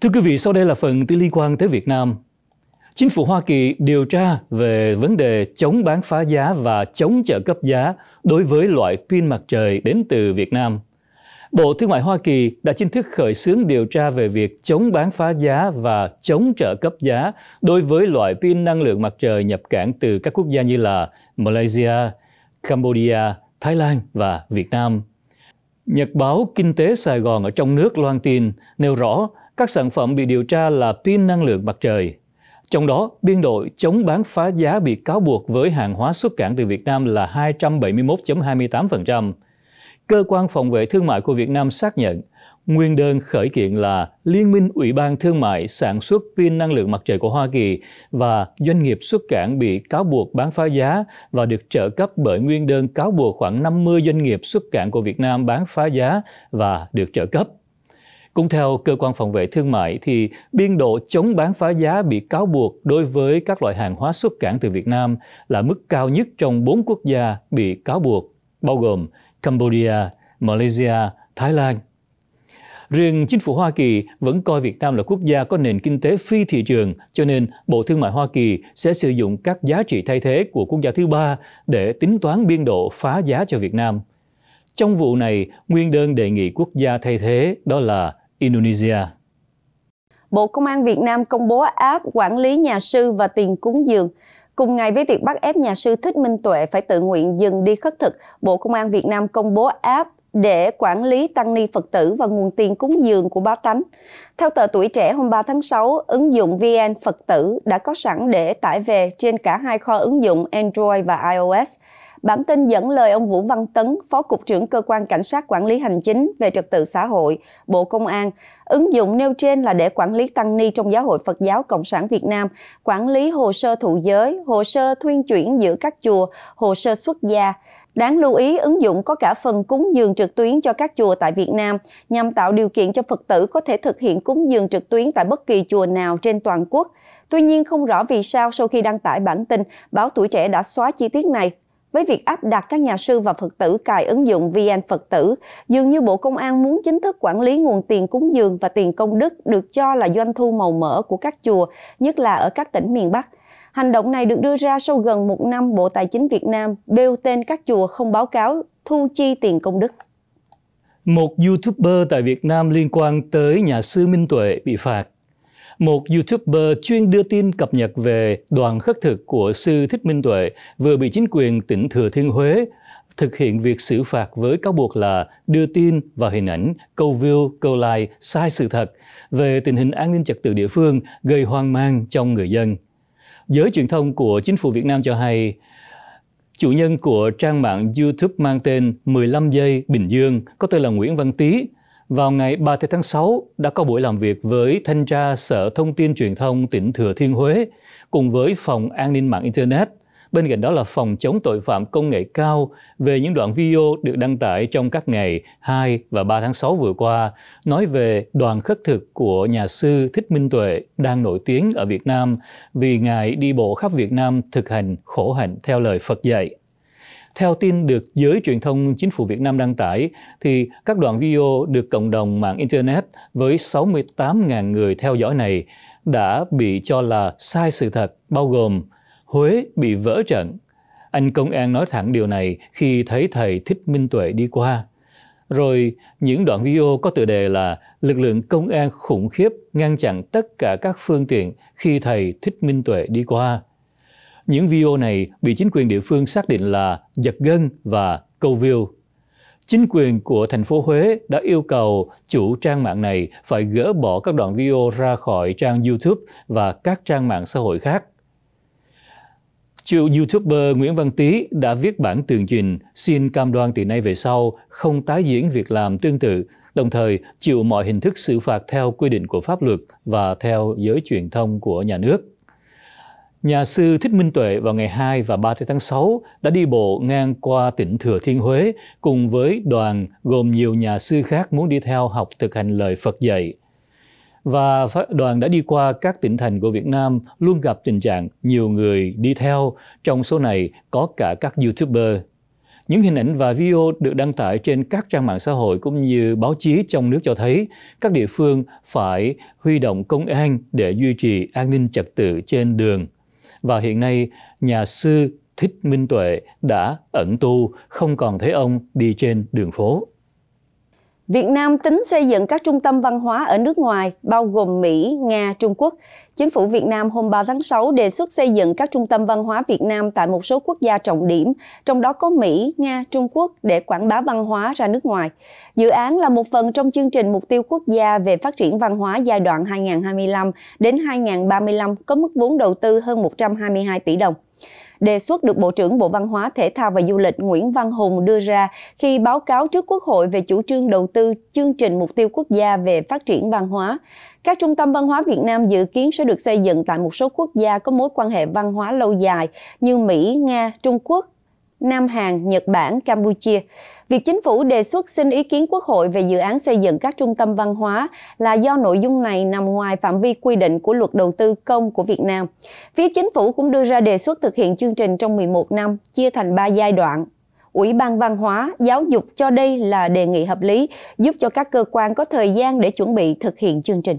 Thưa quý vị, sau đây là phần tư liên quan tới Việt Nam. Chính phủ Hoa Kỳ điều tra về vấn đề chống bán phá giá và chống trợ cấp giá đối với loại pin mặt trời đến từ Việt Nam. Bộ Thương mại Hoa Kỳ đã chính thức khởi xướng điều tra về việc chống bán phá giá và chống trợ cấp giá đối với loại pin năng lượng mặt trời nhập cảng từ các quốc gia như là Malaysia, Cambodia, Thái Lan và Việt Nam. Nhật báo Kinh tế Sài Gòn ở trong nước loan tin nêu rõ các sản phẩm bị điều tra là pin năng lượng mặt trời. Trong đó, biên đội chống bán phá giá bị cáo buộc với hàng hóa xuất cảng từ Việt Nam là 271,28%. Cơ quan phòng vệ thương mại của Việt Nam xác nhận nguyên đơn khởi kiện là Liên minh Ủy ban Thương mại sản xuất pin năng lượng mặt trời của Hoa Kỳ và doanh nghiệp xuất cảng bị cáo buộc bán phá giá và được trợ cấp bởi nguyên đơn cáo buộc khoảng 50 doanh nghiệp xuất cảng của Việt Nam bán phá giá và được trợ cấp. Cũng theo cơ quan phòng vệ thương mại thì biên độ chống bán phá giá bị cáo buộc đối với các loại hàng hóa xuất cảng từ Việt Nam là mức cao nhất trong bốn quốc gia bị cáo buộc, bao gồm Cambodia, Malaysia, Thái Lan. Riêng chính phủ Hoa Kỳ vẫn coi Việt Nam là quốc gia có nền kinh tế phi thị trường, cho nên Bộ Thương mại Hoa Kỳ sẽ sử dụng các giá trị thay thế của quốc gia thứ ba để tính toán biên độ phá giá cho Việt Nam. Trong vụ này, nguyên đơn đề nghị quốc gia thay thế đó là Indonesia. Bộ Công an Việt Nam công bố app quản lý nhà sư và tiền cúng dường. Cùng ngày với việc bắt ép nhà sư Thích Minh Tuệ phải tự nguyện dừng đi khất thực, Bộ Công an Việt Nam công bố app để quản lý tăng ni Phật tử và nguồn tiền cúng dường của báo tánh. Theo tờ Tuổi Trẻ hôm 3 tháng 6, ứng dụng VN Phật tử đã có sẵn để tải về trên cả hai kho ứng dụng Android và iOS. Bản tin dẫn lời ông Vũ Văn Tấn, Phó Cục trưởng Cơ quan Cảnh sát Quản lý Hành chính về Trật tự xã hội, Bộ Công an. Ứng dụng nêu trên là để quản lý tăng ni trong Giáo hội Phật giáo Cộng sản Việt Nam, quản lý hồ sơ thụ giới, hồ sơ thuyên chuyển giữa các chùa, hồ sơ xuất gia. Đáng lưu ý, ứng dụng có cả phần cúng dường trực tuyến cho các chùa tại Việt Nam nhằm tạo điều kiện cho Phật tử có thể thực hiện cúng dường trực tuyến tại bất kỳ chùa nào trên toàn quốc. Tuy nhiên, không rõ vì sao sau khi đăng tải bản tin, báo Tuổi Trẻ đã xóa chi tiết này với việc áp đặt các nhà sư và Phật tử cài ứng dụng VN Phật tử, dường như Bộ Công an muốn chính thức quản lý nguồn tiền cúng dường và tiền công đức được cho là doanh thu màu mỡ của các chùa, nhất là ở các tỉnh miền Bắc. Hành động này được đưa ra sau gần một năm Bộ Tài chính Việt Nam bêu tên các chùa không báo cáo thu chi tiền công đức. Một YouTuber tại Việt Nam liên quan tới nhà sư Minh Tuệ bị phạt một YouTuber chuyên đưa tin cập nhật về đoàn khất thực của sư Thích Minh Tuệ vừa bị chính quyền tỉnh Thừa Thiên Huế thực hiện việc xử phạt với cáo buộc là đưa tin và hình ảnh, câu view, câu like sai sự thật về tình hình an ninh trật tự địa phương gây hoang mang trong người dân. Giới truyền thông của chính phủ Việt Nam cho hay, chủ nhân của trang mạng YouTube mang tên 15 giây Bình Dương có tên là Nguyễn Văn Tý vào ngày 30 tháng 6 đã có buổi làm việc với thanh tra Sở Thông tin Truyền thông tỉnh Thừa Thiên Huế cùng với Phòng An ninh mạng Internet. Bên cạnh đó là Phòng chống tội phạm công nghệ cao về những đoạn video được đăng tải trong các ngày 2 và 3 tháng 6 vừa qua nói về đoàn khất thực của nhà sư Thích Minh Tuệ đang nổi tiếng ở Việt Nam vì Ngài đi bộ khắp Việt Nam thực hành khổ hạnh theo lời Phật dạy. Theo tin được giới truyền thông chính phủ Việt Nam đăng tải, thì các đoạn video được cộng đồng mạng Internet với 68.000 người theo dõi này đã bị cho là sai sự thật, bao gồm Huế bị vỡ trận. Anh công an nói thẳng điều này khi thấy thầy Thích Minh Tuệ đi qua. Rồi những đoạn video có tựa đề là lực lượng công an khủng khiếp ngăn chặn tất cả các phương tiện khi thầy Thích Minh Tuệ đi qua những video này bị chính quyền địa phương xác định là giật gân và câu view. Chính quyền của thành phố Huế đã yêu cầu chủ trang mạng này phải gỡ bỏ các đoạn video ra khỏi trang YouTube và các trang mạng xã hội khác. Chủ YouTuber Nguyễn Văn Tý đã viết bản tường trình xin cam đoan từ nay về sau không tái diễn việc làm tương tự, đồng thời chịu mọi hình thức xử phạt theo quy định của pháp luật và theo giới truyền thông của nhà nước. Nhà sư Thích Minh Tuệ vào ngày 2 và 3 tháng 6 đã đi bộ ngang qua tỉnh Thừa Thiên Huế cùng với đoàn gồm nhiều nhà sư khác muốn đi theo học thực hành lời Phật dạy. Và đoàn đã đi qua các tỉnh thành của Việt Nam luôn gặp tình trạng nhiều người đi theo, trong số này có cả các YouTuber. Những hình ảnh và video được đăng tải trên các trang mạng xã hội cũng như báo chí trong nước cho thấy các địa phương phải huy động công an để duy trì an ninh trật tự trên đường – và hiện nay, nhà sư Thích Minh Tuệ đã ẩn tu, không còn thấy ông đi trên đường phố. Việt Nam tính xây dựng các trung tâm văn hóa ở nước ngoài, bao gồm Mỹ, Nga, Trung Quốc. Chính phủ Việt Nam hôm 3 tháng 6 đề xuất xây dựng các trung tâm văn hóa Việt Nam tại một số quốc gia trọng điểm, trong đó có Mỹ, Nga, Trung Quốc để quảng bá văn hóa ra nước ngoài. Dự án là một phần trong chương trình Mục tiêu Quốc gia về phát triển văn hóa giai đoạn 2025 đến 2035 có mức vốn đầu tư hơn 122 tỷ đồng đề xuất được Bộ trưởng Bộ Văn hóa, Thể thao và Du lịch Nguyễn Văn Hùng đưa ra khi báo cáo trước Quốc hội về chủ trương đầu tư chương trình mục tiêu quốc gia về phát triển văn hóa. Các trung tâm văn hóa Việt Nam dự kiến sẽ được xây dựng tại một số quốc gia có mối quan hệ văn hóa lâu dài như Mỹ, Nga, Trung Quốc, Nam Hàn, Nhật Bản, Campuchia. Việc chính phủ đề xuất xin ý kiến Quốc hội về dự án xây dựng các trung tâm văn hóa là do nội dung này nằm ngoài phạm vi quy định của luật đầu tư công của Việt Nam. Phía chính phủ cũng đưa ra đề xuất thực hiện chương trình trong 11 năm, chia thành 3 giai đoạn. Ủy ban Văn hóa, Giáo dục cho đây là đề nghị hợp lý, giúp cho các cơ quan có thời gian để chuẩn bị thực hiện chương trình.